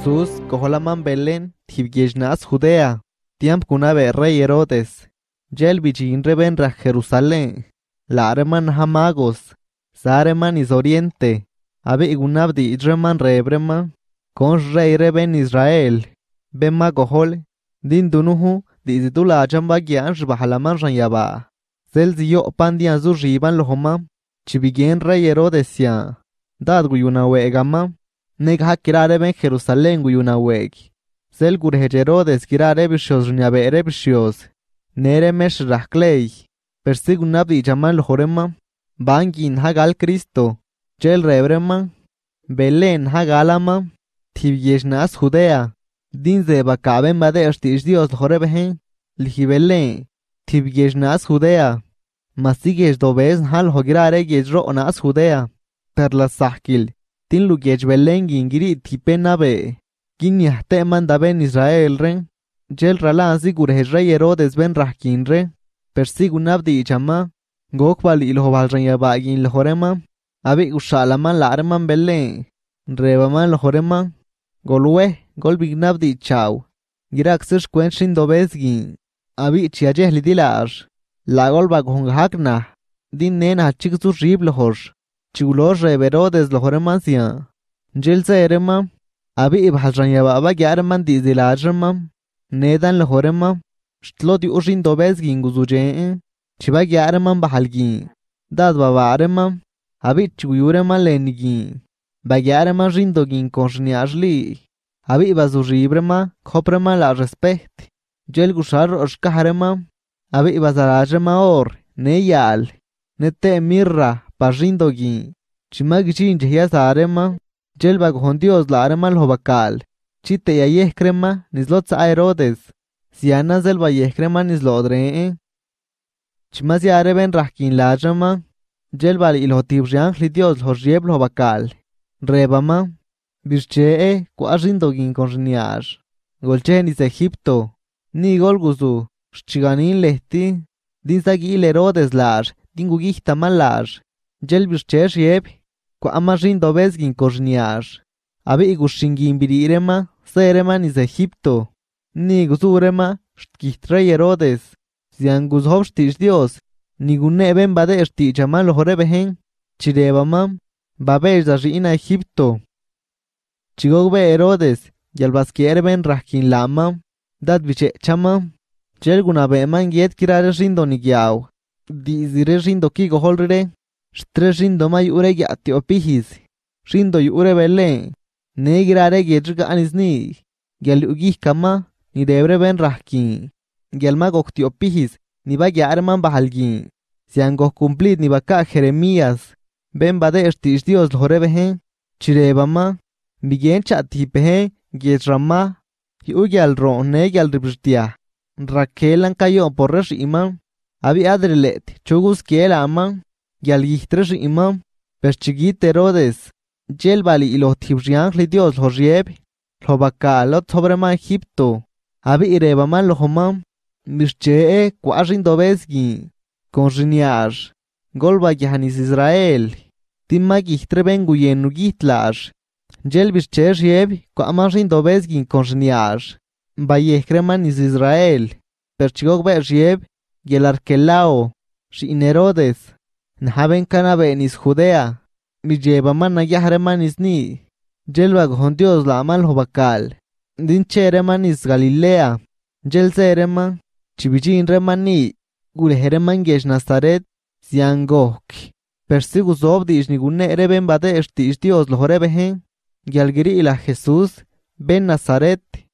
Jesús koholaman Belen, tibgiejnas Judea, tiam be rey Herodes, yel bijin rebenra Jerusalén, lareman hamagos, zareman is oriente, abe igunabdi idreman rebrema, con rey reben Israel, bema gohol, din dunuhu di zidula jamba gian rbahalaman ranyaba, zel ziyo pandian zu riban lohoma, chibigien rey Herodesia, dad wegama, neg hakirareben Jerusalén guyunawek. Zel bishos. Nere rñabeerevishos, neremesh rahklei, persigunabdi Jamal Horema, bangin hagal Cristo, Jelrebreman, rebrema, Belén hagalama, tibyeshnas Judea, dinze bakaben bade ashtish Dios joreben, Ligibelén. tibyeshnas Judea, masigesh dobes hal hogirare gejro onas Judea, perla tinlukiech belenguingiri tipen abe, da ben Israel ren, jel ralasi el rey ben rahkin re, persigunabdi ichama, gokbal ilhobal ren yabagin lhorema, abi ushalaman Arman belen, rebaman golue golwe, di chau, giraxes quenchin dobesgin, abi chiayeh lidilar, lagol gonghakna, din nena chikzu riblhor, chulos reverodes lo horemancia. Jilsa erema, abi ibhasranyababa gyarman dizilarma, nedan lo horema, shtloti ushin dobezgin guzuje, chiba gyarman bahalgi, dad babarema, abi chuyurema lengi, bagyarema rindogin konshniashli, abi ibazuribrema, koprema la respect, jel gushar oshkaharema, abi ibazarajema or, Neyal. Nete mirra. parrindogi chimagji injeyas arema yelba Dios la arema lobakal chite yayes crema aerodes sianas del valles crema nislodre chimas y areben la arema yelba ilotibjan rebama Virche e, con konriñar golchen golchenis egipto ni golguzu, chiganin lehti din erodes lar din malar Yelbishchesh yeb, cuamashin dobesgin corniash. Abi igushingin birirema, sereman is Egipto. Ni gusurema, Si Herodes. Dios. Niguneben bade Jamal lo jorebehen. Chirebamam, babes da ina Egipto. Chigogbe Herodes, yalbaskierben rajkin lama, dat bichechama. Yelgunabeman yet kirare rindo nigiao. Dizire kigo Shtre rindo mai ureya atiopijiz, rindo yu ure belé, negrarege anisni, Gel ugijka kama ni debre ben raskin, mago mago ni vaya arman Si cumplit ni Jeremías, ben dios chirebama, bien es rama, y uyal rone Rakelan ribristia, Raquel por iman, abi adrelet, chugus aman, y imam perchigit Herodes, yelbali y los tibriang dios los rieb, lo bacalot sobre ma Egipto, abi irebaman los homam, mischee cuarin dobesgi, con golba yahanis Israel, timma gihtreven guyen nugitlash, yel birche rieb, cuamarin dobesgi con riniar, is Israel, perchigog be rieb, yel arquelao, nhaben Nis Judea, mi lleva mana yahremanis ni, yelvagon Dios la malho bacal, din cheremanis Galilea, yelzereman, chibijin remani, Gulhereman yesh nazaret, ziangok, persigus obdis nigune ereben bade estis Dios lo horeben, yalgiri ila Jesús, ben Nazaret,